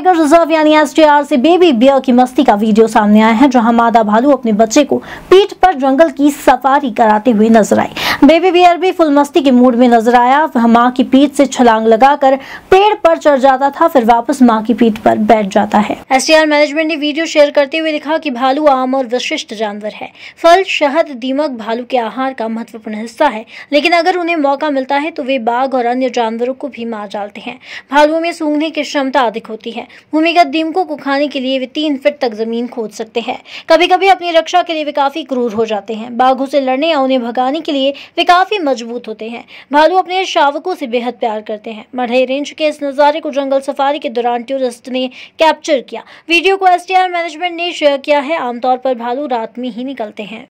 tiger reserve यानी से baby beer की मस्ती का वीडियो सामने आया है जहां मादा भालू अपने बच्चे को पीठ पर जंगल की सफारी कराते हुए नजर आई बेबी बियर भी फुल मस्ती के मूड में नजर आया वह माँ की पीठ से छलांग लगाकर पेड़ पर चढ़ जाता था फिर वापस माँ की पीठ पर बैठ जाता है एस मैनेजमेंट ने वीडियो शेयर करते हुए लिखा की भालू आम और विशिष्ट जानवर है फल शहद दीमक भालू के आहार का महत्वपूर्ण हिस्सा है लेकिन अगर उन्हें मौका मिलता है तो वे बाघ और अन्य जानवरों को भी मार डालते हैं भालुओं में सूंघने की क्षमता अधिक होती है भूमिगत दीमकों को खाने के लिए वे तीन फीट तक जमीन खोद सकते हैं कभी कभी अपनी रक्षा के लिए वे काफी क्रूर हो जाते हैं बाघों से लड़ने या उन्हें भगाने के लिए वे काफ़ी मजबूत होते हैं भालू अपने शावकों से बेहद प्यार करते हैं मढ़ई रेंज के इस नज़ारे को जंगल सफारी के दौरान टूरिस्ट ने कैप्चर किया वीडियो को एस मैनेजमेंट ने शेयर किया है आमतौर पर भालू रात में ही निकलते हैं